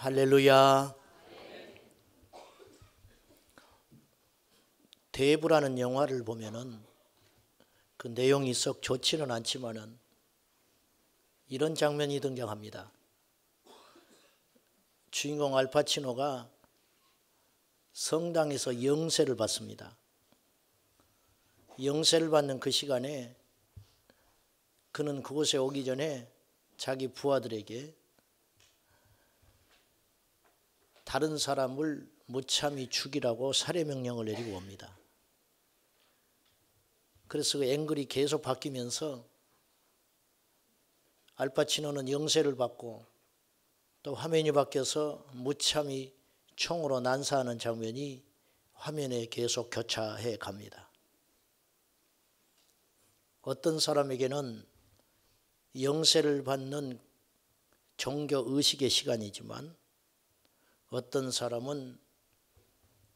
할렐루야. 대부라는 영화를 보면은 그 내용이 썩 좋지는 않지만은 이런 장면이 등장합니다. 주인공 알파치노가 성당에서 영세를 받습니다. 영세를 받는 그 시간에 그는 그곳에 오기 전에 자기 부하들에게 다른 사람을 무참히 죽이라고 살해 명령을 내리고 옵니다. 그래서 그 앵글이 계속 바뀌면서 알파치노는 영세를 받고 또 화면이 바뀌어서 무참히 총으로 난사하는 장면이 화면에 계속 교차해 갑니다. 어떤 사람에게는 영세를 받는 종교 의식의 시간이지만 어떤 사람은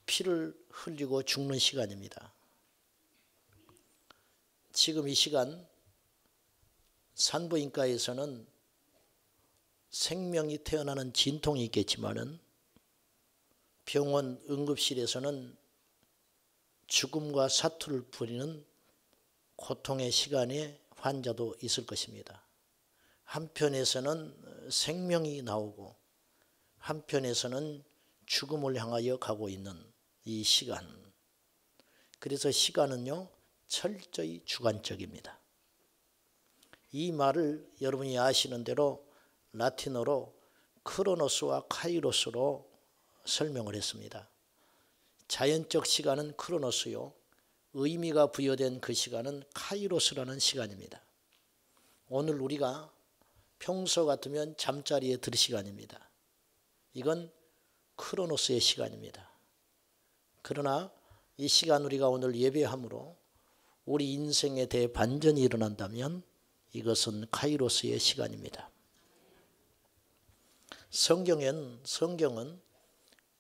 피를 흘리고 죽는 시간입니다. 지금 이 시간 산부인과에서는 생명이 태어나는 진통이 있겠지만은 병원 응급실에서는 죽음과 사투를 부리는 고통의 시간에 환자도 있을 것입니다. 한편에서는 생명이 나오고 한편에서는 죽음을 향하여 가고 있는 이 시간. 그래서 시간은요, 철저히 주관적입니다. 이 말을 여러분이 아시는 대로 라틴어로 크로노스와 카이로스로 설명을 했습니다. 자연적 시간은 크로노스요. 의미가 부여된 그 시간은 카이로스라는 시간입니다. 오늘 우리가 평소 같으면 잠자리에 들 시간입니다. 이건 크로노스의 시간입니다. 그러나 이 시간 우리가 오늘 예배함으로 우리 인생에 대해 반전이 일어난다면 이것은 카이로스의 시간입니다. 성경엔 성경은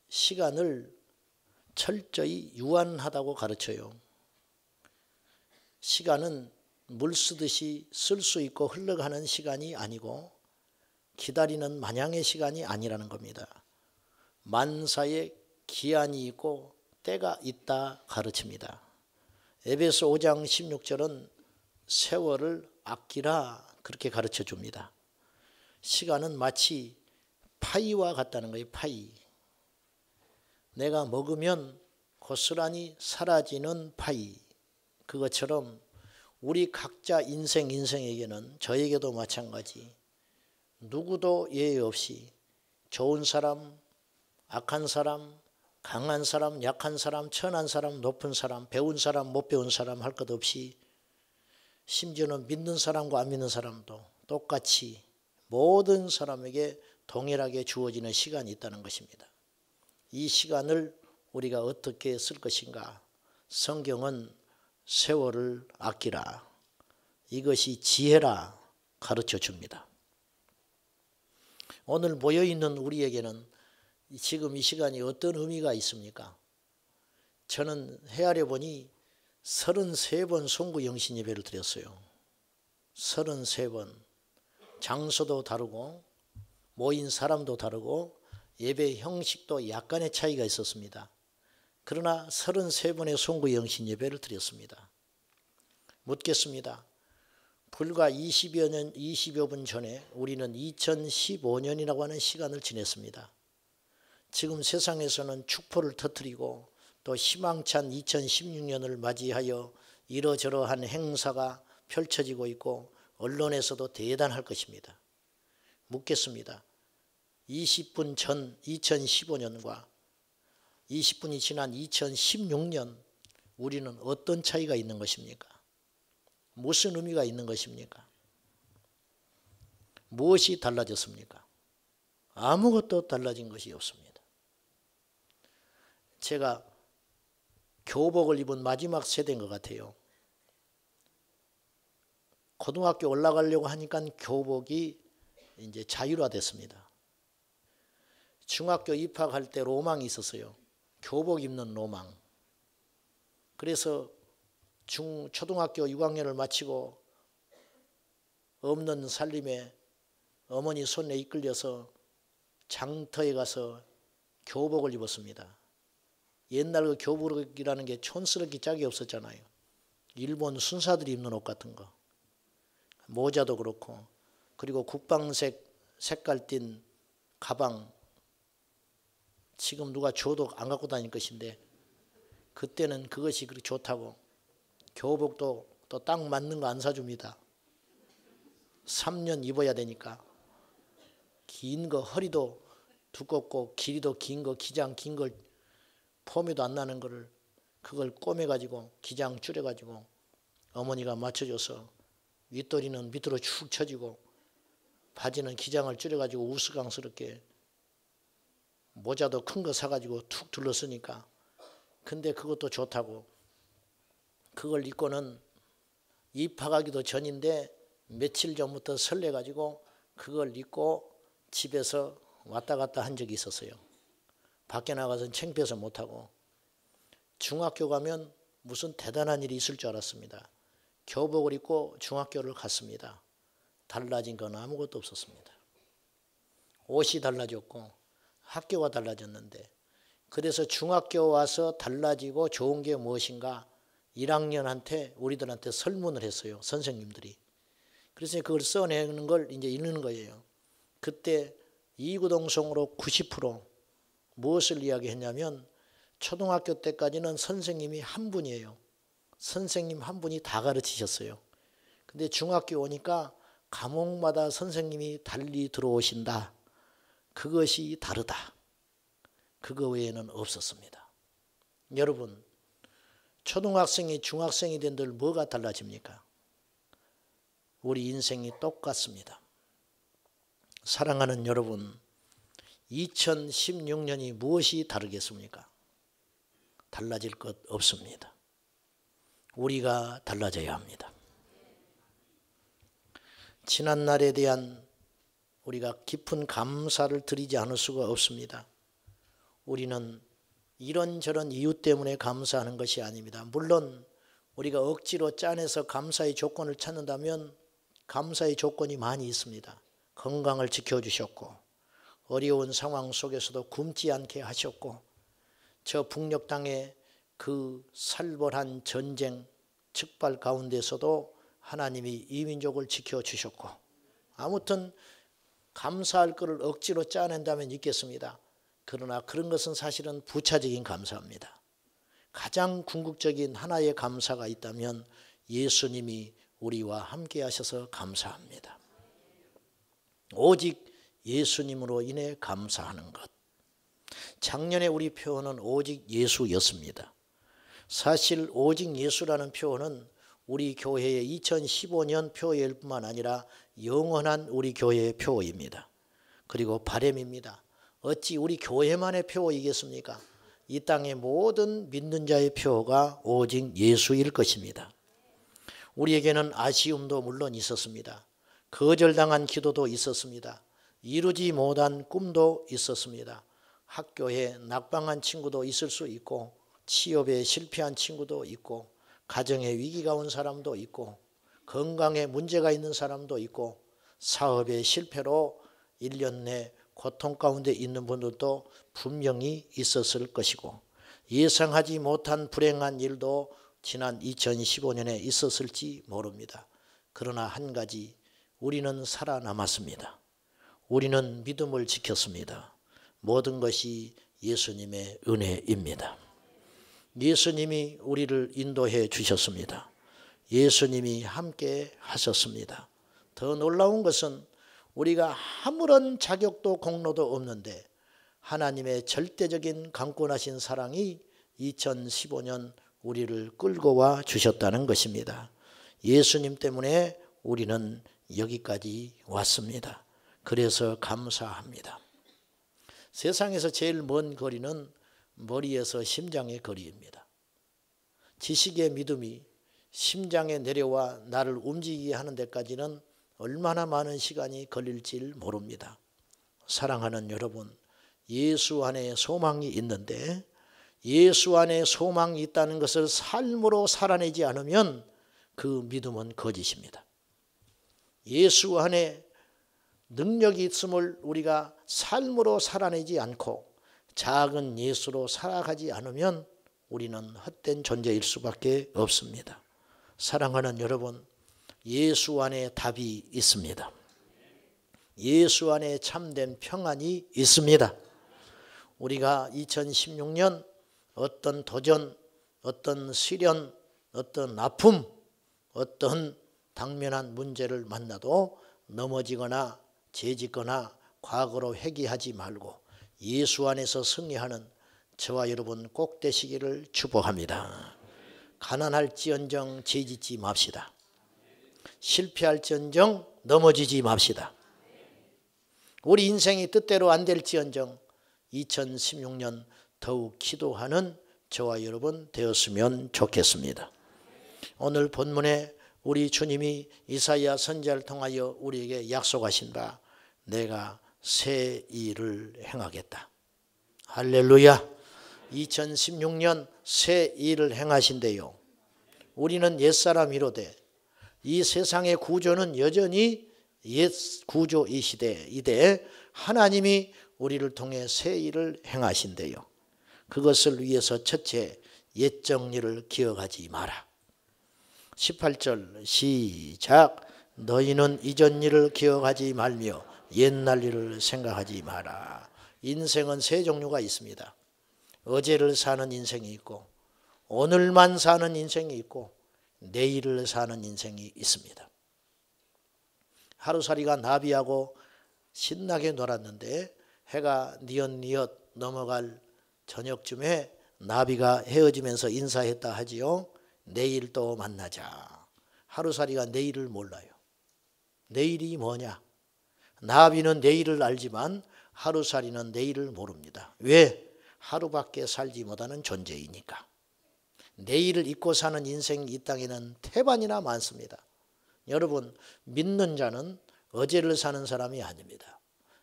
시간을 철저히 유한하다고 가르쳐요. 시간은 물 쓰듯이 쓸 수 있고 흘러가는 시간이 아니고 기다리는 마냥의 시간이 아니라는 겁니다. 만사의 기한이 있고 때가 있다 가르칩니다. 에베소 5장 16절은 세월을 아끼라 그렇게 가르쳐 줍니다. 시간은 마치 파이와 같다는 거예요. 파이. 내가 먹으면 고스란히 사라지는 파이. 그것처럼 우리 각자 인생 인생에게는 저에게도 마찬가지 누구도 예외 없이 좋은 사람, 악한 사람, 강한 사람, 약한 사람, 천한 사람, 높은 사람, 배운 사람, 못 배운 사람 할 것 없이 심지어는 믿는 사람과 안 믿는 사람도 똑같이 모든 사람에게 동일하게 주어지는 시간이 있다는 것입니다. 이 시간을 우리가 어떻게 쓸 것인가? 성경은 세월을 아끼라. 이것이 지혜라 가르쳐 줍니다. 오늘 모여있는 우리에게는 지금 이 시간이 어떤 의미가 있습니까? 저는 헤아려 보니 33번 송구 영신 예배를 드렸어요. 33번. 장소도 다르고 모인 사람도 다르고 예배 형식도 약간의 차이가 있었습니다. 그러나 33번의 송구 영신 예배를 드렸습니다. 묻겠습니다. 불과 20여 년, 20여 분 전에 우리는 2015년이라고 하는 시간을 지냈습니다. 지금 세상에서는 축포를 터뜨리고 또 희망찬 2016년을 맞이하여 이러저러한 행사가 펼쳐지고 있고 언론에서도 대단할 것입니다. 묻겠습니다. 20분 전 2015년과 20분이 지난 2016년 우리는 어떤 차이가 있는 것입니까? 무슨 의미가 있는 것입니까? 무엇이 달라졌습니까? 아무것도 달라진 것이 없습니다. 제가 교복을 입은 마지막 세대인 것 같아요. 고등학교 올라가려고 하니까 교복이 이제 자율화됐습니다. 중학교 입학할 때 로망이 있었어요. 교복 입는 로망. 그래서 중 초등학교 6학년을 마치고 없는 살림에 어머니 손에 이끌려서 장터에 가서 교복을 입었습니다. 옛날 그 교복이라는 게 촌스럽기 짝이 없었잖아요. 일본 순사들이 입는 옷 같은 거. 모자도 그렇고 그리고 국방색 색깔 띤 가방 지금 누가 줘도 안 갖고 다닐 것인데 그때는 그것이 그렇게 좋다고 교복도 또 딱 맞는 거 안 사줍니다. 3년 입어야 되니까. 긴 거 허리도 두껍고 길이도 긴 거 기장 긴걸 폼이도 안 나는 거를 그걸 꼬매가지고 기장 줄여가지고 어머니가 맞춰줘서 윗도리는 밑으로 축 처지고 바지는 기장을 줄여가지고 우스꽝스럽게 모자도 큰 거 사가지고 툭 둘러쓰니까 근데 그것도 좋다고 그걸 입고는 입학하기도 전인데 며칠 전부터 설레가지고 그걸 입고 집에서 왔다 갔다 한 적이 있었어요. 밖에 나가서는 창피해서 못하고 중학교 가면 무슨 대단한 일이 있을 줄 알았습니다. 교복을 입고 중학교를 갔습니다. 달라진 건 아무것도 없었습니다. 옷이 달라졌고 학교가 달라졌는데 그래서 중학교 와서 달라지고 좋은 게 무엇인가 1학년한테 우리들한테 설문을 했어요. 선생님들이. 그래서 그걸 써내는 걸 이제 읽는 거예요. 그때 이구동성으로 90% 무엇을 이야기했냐면 초등학교 때까지는 선생님이 한 분이에요. 선생님 한 분이 다 가르치셨어요. 근데 중학교 오니까 감옥마다 선생님이 달리 들어오신다. 그것이 다르다. 그거 외에는 없었습니다. 여러분 초등학생이 중학생이 된들 뭐가 달라집니까? 우리 인생이 똑같습니다. 사랑하는 여러분, 2016년이 무엇이 다르겠습니까? 달라질 것 없습니다. 우리가 달라져야 합니다. 지난 날에 대한 우리가 깊은 감사를 드리지 않을 수가 없습니다. 우리는 이런저런 이유 때문에 감사하는 것이 아닙니다. 물론 우리가 억지로 짜내서 감사의 조건을 찾는다면 감사의 조건이 많이 있습니다. 건강을 지켜주셨고 어려운 상황 속에서도 굶지 않게 하셨고 저 북녘 땅의 그 살벌한 전쟁 측발 가운데서도 하나님이 이 민족을 지켜주셨고 아무튼 감사할 것을 억지로 짜낸다면 있겠습니다. 그러나 그런 것은 사실은 부차적인 감사입니다. 가장 궁극적인 하나의 감사가 있다면 예수님이 우리와 함께 하셔서 감사합니다. 오직 예수님으로 인해 감사하는 것. 작년에 우리 표현은 오직 예수였습니다. 사실 오직 예수라는 표현은 우리 교회의 2015년 표일 뿐만 아니라 영원한 우리 교회의 표입니다. 그리고 바램입니다. 어찌 우리 교회만의 표이겠습니까? 이 땅의 모든 믿는 자의 표가 오직 예수일 것입니다. 우리에게는 아쉬움도 물론 있었습니다. 거절당한 기도도 있었습니다. 이루지 못한 꿈도 있었습니다. 학교에 낙방한 친구도 있을 수 있고 취업에 실패한 친구도 있고 가정에 위기가 온 사람도 있고 건강에 문제가 있는 사람도 있고 사업의 실패로 1년 내 고통 가운데 있는 분들도 분명히 있었을 것이고 예상하지 못한 불행한 일도 지난 2015년에 있었을지 모릅니다. 그러나 한 가지 우리는 살아남았습니다. 우리는 믿음을 지켰습니다. 모든 것이 예수님의 은혜입니다. 예수님이 우리를 인도해 주셨습니다. 예수님이 함께 하셨습니다. 더 놀라운 것은 우리가 아무런 자격도 공로도 없는데 하나님의 절대적인 강권하신 사랑이 2015년 우리를 끌고 와 주셨다는 것입니다. 예수님 때문에 우리는 여기까지 왔습니다. 그래서 감사합니다. 세상에서 제일 먼 거리는 머리에서 심장의 거리입니다. 지식의 믿음이 심장에 내려와 나를 움직이게 하는 데까지는 얼마나 많은 시간이 걸릴지 모릅니다. 사랑하는 여러분, 예수 안에 소망이 있는데 예수 안에 소망이 있다는 것을 삶으로 살아내지 않으면 그 믿음은 거짓입니다. 예수 안에 능력이 있음을 우리가 삶으로 살아내지 않고 작은 예수로 살아가지 않으면 우리는 헛된 존재일 수밖에 없습니다. 사랑하는 여러분, 예수 안에 답이 있습니다. 예수 안에 참된 평안이 있습니다. 우리가 2016년 어떤 도전, 어떤 시련, 어떤 아픔, 어떤 당면한 문제를 만나도 넘어지거나 재짓거나 과거로 회귀하지 말고 예수 안에서 승리하는 저와 여러분 꼭 되시기를 축복합니다. 가난할지언정 재짓지 맙시다. 실패할지언정 넘어지지 맙시다. 우리 인생이 뜻대로 안 될지언정 2016년 더욱 기도하는 저와 여러분 되었으면 좋겠습니다. 오늘 본문에 우리 주님이 이사야 선자를 통하여 우리에게 약속하신 바 내가 새 일을 행하겠다. 할렐루야. 2016년 새 일을 행하신대요. 우리는 옛사람이로되 이 세상의 구조는 여전히 옛 구조 이 시대 이대 하나님이 우리를 통해 새 일을 행하신대요. 그것을 위해서 첫째 옛 정리를 기억하지 마라. 18절 시작 너희는 이전 일을 기억하지 말며 옛날 일을 생각하지 마라. 인생은 세 종류가 있습니다. 어제를 사는 인생이 있고 오늘만 사는 인생이 있고 내일을 사는 인생이 있습니다. 하루살이가 나비하고 신나게 놀았는데 해가 니엇니엇 넘어갈 저녁쯤에 나비가 헤어지면서 인사했다 하지요. 내일 또 만나자. 하루살이가 내일을 몰라요. 내일이 뭐냐? 나비는 내일을 알지만 하루살이는 내일을 모릅니다. 왜? 하루밖에 살지 못하는 존재이니까. 내일을 잊고 사는 인생이 땅에는 태반이나 많습니다. 여러분 믿는 자는 어제를 사는 사람이 아닙니다.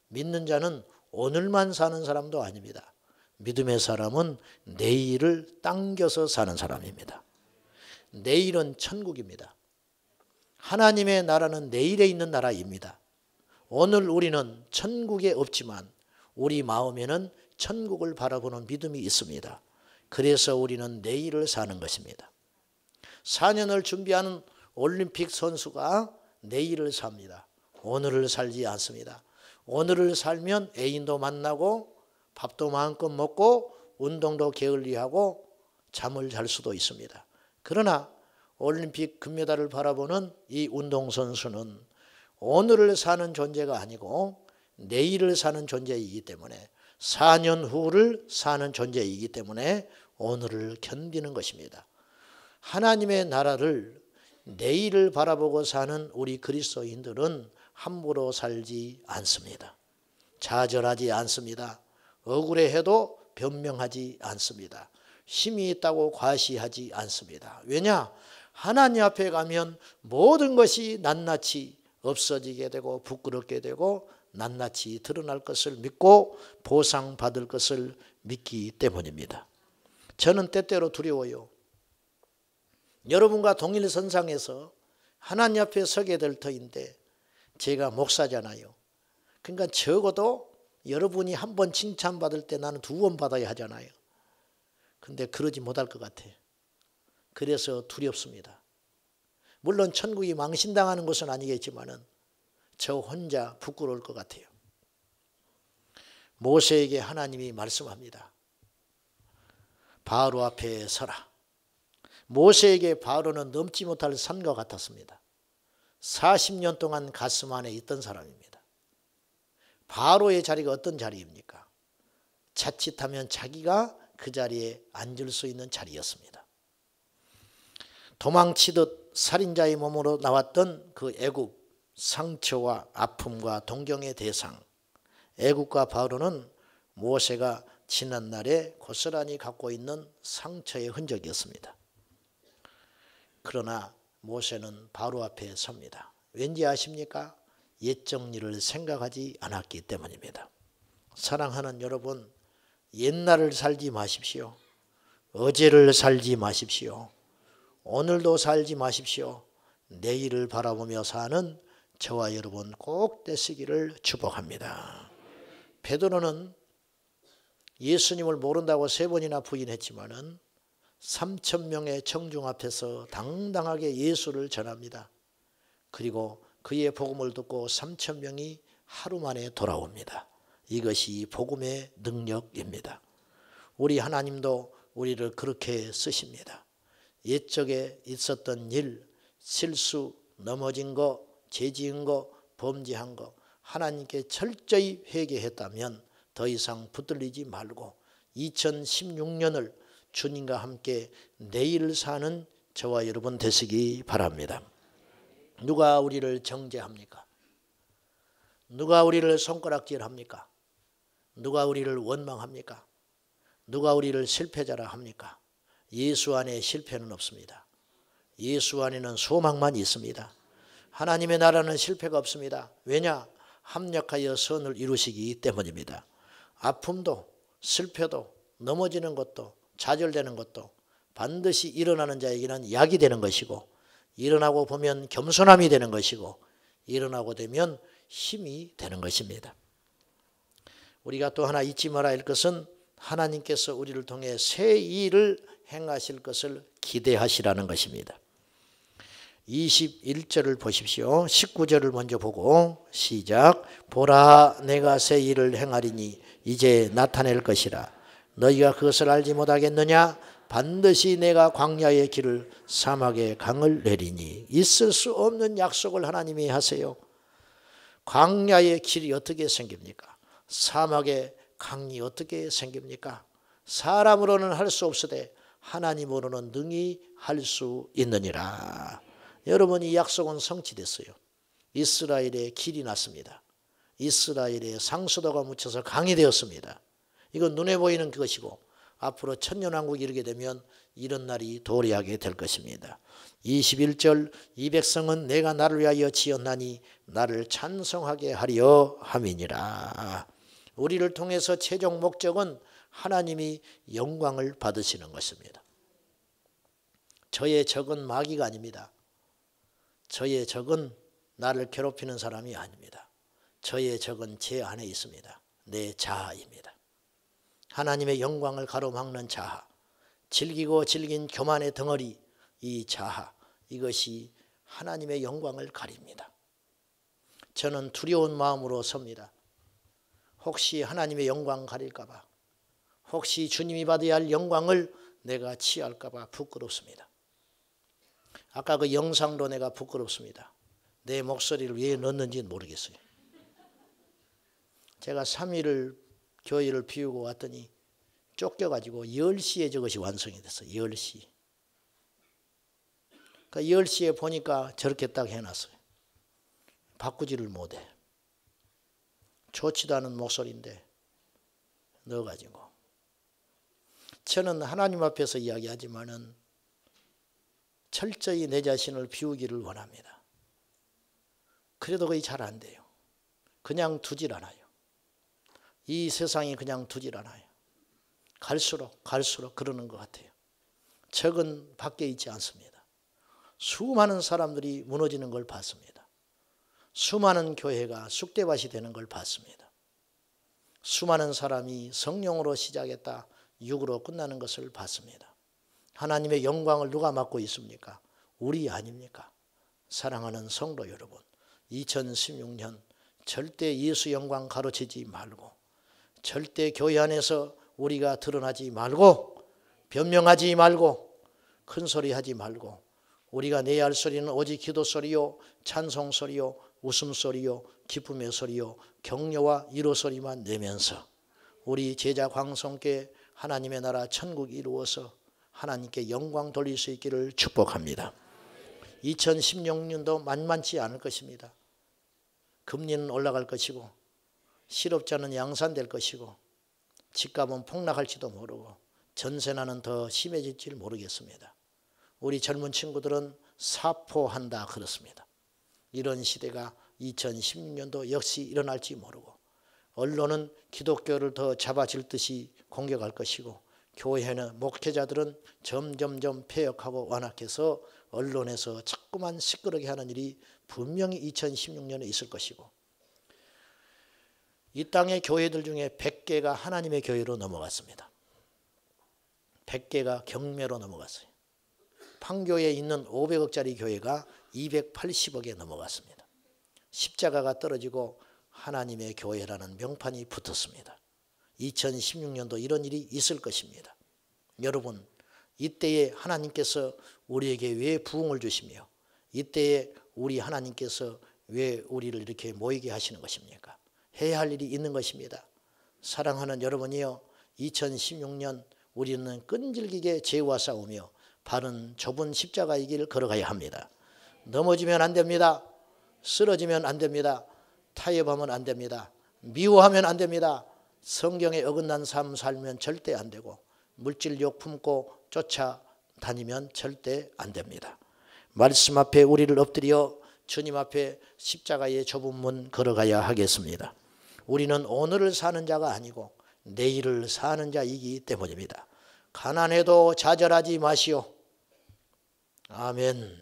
믿는 자는 오늘만 사는 사람도 아닙니다. 믿음의 사람은 내일을 당겨서 사는 사람입니다. 내일은 천국입니다. 하나님의 나라는 내일에 있는 나라입니다. 오늘 우리는 천국에 없지만 우리 마음에는 천국을 바라보는 믿음이 있습니다. 그래서 우리는 내일을 사는 것입니다. 4년을 준비하는 올림픽 선수가 내일을 삽니다. 오늘을 살지 않습니다. 오늘을 살면 애인도 만나고 밥도 마음껏 먹고 운동도 게을리하고 잠을 잘 수도 있습니다. 그러나 올림픽 금메달을 바라보는 이 운동선수는 오늘을 사는 존재가 아니고 내일을 사는 존재이기 때문에 4년 후를 사는 존재이기 때문에 오늘을 견디는 것입니다. 하나님의 나라를 내일을 바라보고 사는 우리 그리스도인들은 함부로 살지 않습니다. 좌절하지 않습니다. 억울해해도 변명하지 않습니다. 힘이 있다고 과시하지 않습니다. 왜냐? 하나님 앞에 가면 모든 것이 낱낱이 없어지게 되고 부끄럽게 되고 낱낱이 드러날 것을 믿고 보상받을 것을 믿기 때문입니다. 저는 때때로 두려워요. 여러분과 동일선상에서 하나님 앞에 서게 될 터인데 제가 목사잖아요. 그러니까 적어도 여러분이 한 번 칭찬받을 때 나는 두 번 받아야 하잖아요. 근데 그러지 못할 것 같아. 그래서 두렵습니다. 물론 천국이 망신당하는 것은 아니겠지만은 저 혼자 부끄러울 것 같아요. 모세에게 하나님이 말씀합니다. 바로 앞에 서라. 모세에게 바로는 넘지 못할 산과 같았습니다. 40년 동안 가슴 안에 있던 사람입니다. 바로의 자리가 어떤 자리입니까? 자칫하면 자기가 그 자리에 앉을 수 있는 자리였습니다. 도망치듯 살인자의 몸으로 나왔던 그 애굽 상처와 아픔과 동경의 대상 애굽과 바로는 모세가 지난 날에 고스란히 갖고 있는 상처의 흔적이었습니다. 그러나 모세는 바로 앞에 섭니다. 왠지 아십니까? 옛 정리를 생각하지 않았기 때문입니다. 사랑하는 여러분, 옛날을 살지 마십시오. 어제를 살지 마십시오. 오늘도 살지 마십시오. 내일을 바라보며 사는 저와 여러분 꼭 되시기를 축복합니다. 베드로는 예수님을 모른다고 세 번이나 부인했지만은 3천 명의 청중 앞에서 당당하게 예수를 전합니다. 그리고 그의 복음을 듣고 3천 명이 하루 만에 돌아옵니다. 이것이 복음의 능력입니다. 우리 하나님도 우리를 그렇게 쓰십니다. 옛적에 있었던 일, 실수, 넘어진 거, 죄지은 거, 범죄한 거 하나님께 철저히 회개했다면 더 이상 붙들리지 말고 2016년을 주님과 함께 내일 사는 저와 여러분 되시기 바랍니다. 누가 우리를 정죄합니까? 누가 우리를 손가락질합니까? 누가 우리를 원망합니까? 누가 우리를 실패자라 합니까? 예수 안에 실패는 없습니다. 예수 안에는 소망만 있습니다. 하나님의 나라는 실패가 없습니다. 왜냐? 합력하여 선을 이루시기 때문입니다. 아픔도 슬퍼도 넘어지는 것도 좌절되는 것도 반드시 일어나는 자에게는 약이 되는 것이고 일어나고 보면 겸손함이 되는 것이고 일어나고 되면 힘이 되는 것입니다. 우리가 또 하나 잊지 말아야 할 것은 하나님께서 우리를 통해 새 일을 행하실 것을 기대하시라는 것입니다. 21절을 보십시오. 19절을 먼저 보고 시작. 보라 내가 새 일을 행하리니 이제 나타낼 것이라. 너희가 그것을 알지 못하겠느냐? 반드시 내가 광야의 길을 사막의 강을 내리니 있을 수 없는 약속을 하나님이 하세요. 광야의 길이 어떻게 생깁니까? 사막의 강이 어떻게 생깁니까? 사람으로는 할 수 없으되 하나님으로는 능히 할 수 있느니라. 여러분 이 약속은 성취됐어요. 이스라엘의 길이 났습니다. 이스라엘의 상수도가 묻혀서 강이 되었습니다. 이건 눈에 보이는 것이고 앞으로 천년왕국이 르게 되면 이런 날이 도래하게 될 것입니다. 21절 이 백성은 내가 나를 위하여 지었나니 나를 찬송하게 하리 함이니라. 우리를 통해서 최종 목적은 하나님이 영광을 받으시는 것입니다. 저의 적은 마귀가 아닙니다. 저의 적은 나를 괴롭히는 사람이 아닙니다. 저의 적은 제 안에 있습니다. 내 자아입니다. 하나님의 영광을 가로막는 자아, 즐기고 즐긴 교만의 덩어리, 이 자아, 이것이 하나님의 영광을 가립니다. 저는 두려운 마음으로 섭니다. 혹시 하나님의 영광 가릴까봐. 혹시 주님이 받아야 할 영광을 내가 취할까봐 부끄럽습니다. 아까 그 영상도 내가 부끄럽습니다. 내 목소리를 왜 넣는지는 모르겠어요. 제가 3일을 교회를 비우고 왔더니 쫓겨가지고 10시에 저것이 완성이 됐어. 10시. 그 10시에 보니까 저렇게 딱 해놨어요. 바꾸지를 못해. 좋지도 않은 목소리인데 넣어가지고. 저는 하나님 앞에서 이야기하지만은 철저히 내 자신을 비우기를 원합니다. 그래도 거의 잘 안 돼요. 그냥 두질 않아요. 이 세상이 그냥 두질 않아요. 갈수록 갈수록 그러는 것 같아요. 적은 밖에 있지 않습니다. 수많은 사람들이 무너지는 걸 봤습니다. 수많은 교회가 쑥대밭이 되는 걸 봤습니다. 수많은 사람이 성령으로 시작했다 육으로 끝나는 것을 봤습니다. 하나님의 영광을 누가 맡고 있습니까? 우리 아닙니까? 사랑하는 성도 여러분, 2016년 절대 예수 영광 가로채지 말고 절대 교회 안에서 우리가 드러나지 말고 변명하지 말고 큰 소리 하지 말고 우리가 내야 할 소리는 오직 기도 소리요 찬송 소리요 웃음 소리요 기쁨의 소리요 격려와 위로 소리만 내면서 우리 제자 광성께 하나님의 나라 천국이 이루어서 하나님께 영광 돌릴 수 있기를 축복합니다. 2016년도 만만치 않을 것입니다. 금리는 올라갈 것이고 실업자는 양산될 것이고 집값은 폭락할지도 모르고 전세난은 더 심해질지 모르겠습니다. 우리 젊은 친구들은 사포한다 그렇습니다. 이런 시대가 2016년도 역시 일어날지 모르고 언론은 기독교를 더 잡아질 듯이 공격할 것이고 교회는 목회자들은 점점점 폐역하고 완악해서 언론에서 자꾸만 시끄럽게 하는 일이 분명히 2016년에 있을 것이고 이 땅의 교회들 중에 100개가 하나님의 교회로 넘어갔습니다. 100개가 경매로 넘어갔어요. 판교에 있는 500억짜리 교회가 280억에 넘어갔습니다. 십자가가 떨어지고 하나님의 교회라는 명판이 붙었습니다. 2016년도 이런 일이 있을 것입니다. 여러분 이때에 하나님께서 우리에게 왜 부흥을 주시며 이때에 우리 하나님께서 왜 우리를 이렇게 모이게 하시는 것입니까? 해야 할 일이 있는 것입니다. 사랑하는 여러분이요 2016년 우리는 끈질기게 죄와 싸우며 바른 좁은 십자가의 길을 걸어가야 합니다. 넘어지면 안 됩니다. 쓰러지면 안 됩니다. 타협하면 안 됩니다. 미워하면 안 됩니다. 성경에 어긋난 삶 살면 절대 안 되고 물질욕 품고 쫓아다니면 절대 안 됩니다. 말씀 앞에 우리를 엎드려 주님 앞에 십자가의 좁은 문 걸어가야 하겠습니다. 우리는 오늘을 사는 자가 아니고 내일을 사는 자이기 때문입니다. 가난해도 좌절하지 마시오. 아멘.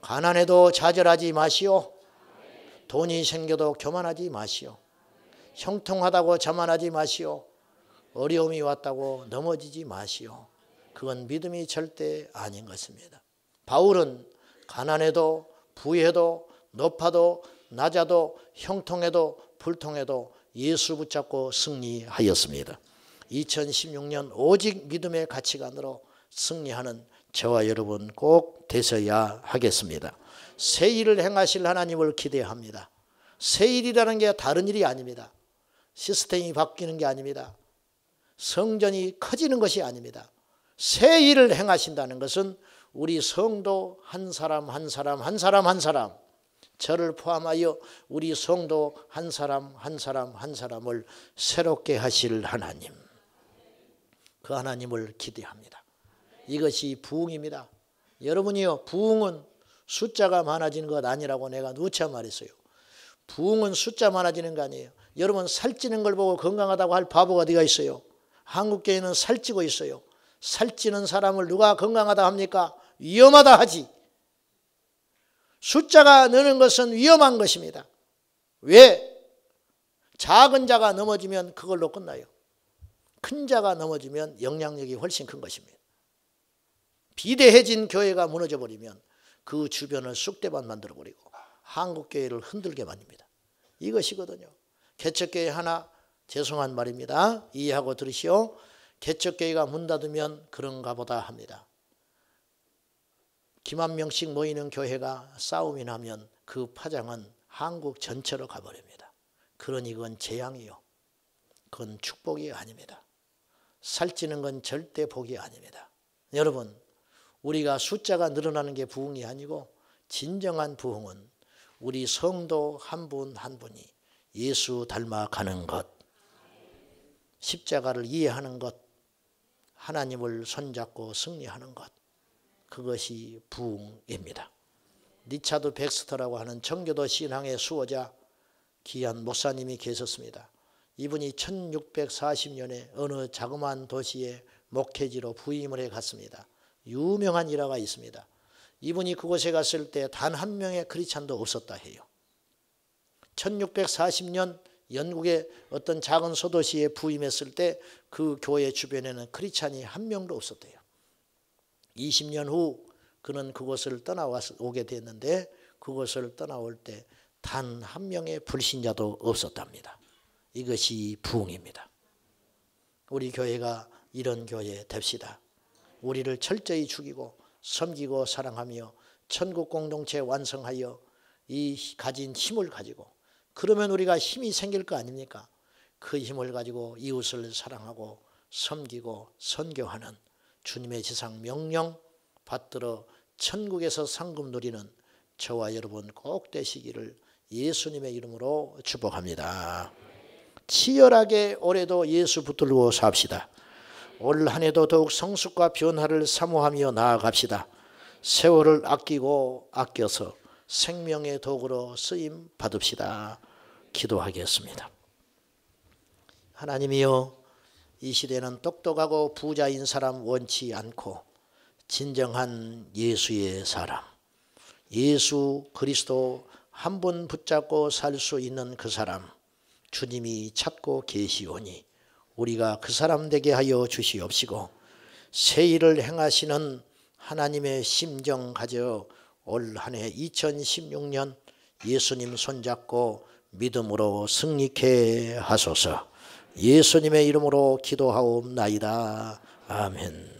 가난해도 좌절하지 마시오. 돈이 생겨도 교만하지 마시오. 형통하다고 자만하지 마시오. 어려움이 왔다고 넘어지지 마시오. 그건 믿음이 절대 아닌 것입니다. 바울은 가난해도 부해도 높아도 낮아도 형통해도 불통해도 예수 붙잡고 승리하였습니다. 2016년 오직 믿음의 가치관으로 승리하는 저와 여러분 꼭 되셔야 하겠습니다. 새 일을 행하실 하나님을 기대합니다. 새 일이라는 게 다른 일이 아닙니다. 시스템이 바뀌는 게 아닙니다. 성전이 커지는 것이 아닙니다. 새 일을 행하신다는 것은 우리 성도 한 사람 한 사람 한 사람 한 사람 저를 포함하여 우리 성도 한 사람 한 사람 한 사람을 새롭게 하실 하나님 그 하나님을 기대합니다. 이것이 부흥입니다. 여러분이요 부흥은 숫자가 많아지는 것 아니라고 내가 누차 말했어요. 부흥은 숫자 많아지는 거 아니에요. 여러분 살찌는 걸 보고 건강하다고 할 바보가 어디가 있어요? 한국 교회는 살찌고 있어요. 살찌는 사람을 누가 건강하다 합니까? 위험하다 하지. 숫자가 느는 것은 위험한 것입니다. 왜? 작은 자가 넘어지면 그걸로 끝나요. 큰 자가 넘어지면 영향력이 훨씬 큰 것입니다. 비대해진 교회가 무너져 버리면 그 주변을 쑥대밭 만들어 버리고 한국 교회를 흔들게 만듭니다. 이것이거든요. 개척교회 하나 죄송한 말입니다. 이해하고 들으시오. 개척교회가 문 닫으면 그런가 보다 합니다. 김한 명씩 모이는 교회가 싸움이 나면 그 파장은 한국 전체로 가버립니다. 그런 이건 재앙이요. 그건 축복이 아닙니다. 살찌는 건 절대 복이 아닙니다. 여러분 우리가 숫자가 늘어나는 게 부흥이 아니고 진정한 부흥은 우리 성도 한 분한 한 분이 예수 닮아가는 것, 십자가를 이해하는 것, 하나님을 손잡고 승리하는 것, 그것이 부흥입니다. 니차드 백스터라고 하는 청교도 신앙의 수호자 귀한 목사님이 계셨습니다. 이분이 1640년에 어느 자그마한 도시의 목회지로 부임을 해 갔습니다. 유명한 일화가 있습니다. 이분이 그곳에 갔을 때 단 한 명의 크리찬도 없었다 해요. 1640년 영국의 어떤 작은 소도시에 부임했을 때 그 교회 주변에는 크리찬이 한 명도 없었대요. 20년 후 그는 그곳을 떠나오게 와서 됐는데 그곳을 떠나올 때 단 한 명의 불신자도 없었답니다. 이것이 부흥입니다. 우리 교회가 이런 교회 됩시다. 우리를 철저히 죽이고 섬기고 사랑하며 천국 공동체 완성하여 이 가진 힘을 가지고 그러면 우리가 힘이 생길 거 아닙니까? 그 힘을 가지고 이웃을 사랑하고 섬기고 선교하는 주님의 지상 명령 받들어 천국에서 상금 누리는 저와 여러분 꼭 되시기를 예수님의 이름으로 축복합니다. 치열하게 올해도 예수 붙들고 삽시다. 올 한해도 더욱 성숙과 변화를 사모하며 나아갑시다. 세월을 아끼고 아껴서 생명의 도구로 쓰임 받읍시다. 기도하겠습니다. 하나님이여 이 시대는 똑똑하고 부자인 사람 원치 않고 진정한 예수의 사람 예수 그리스도 한 분 붙잡고 살 수 있는 그 사람 주님이 찾고 계시오니 우리가 그 사람 되게 하여 주시옵시고 새 일을 행하시는 하나님의 심정 가져 올한해 2016년 예수님 손잡고 믿음으로 승리케 하소서 예수님의 이름으로 기도하옵나이다. 아멘.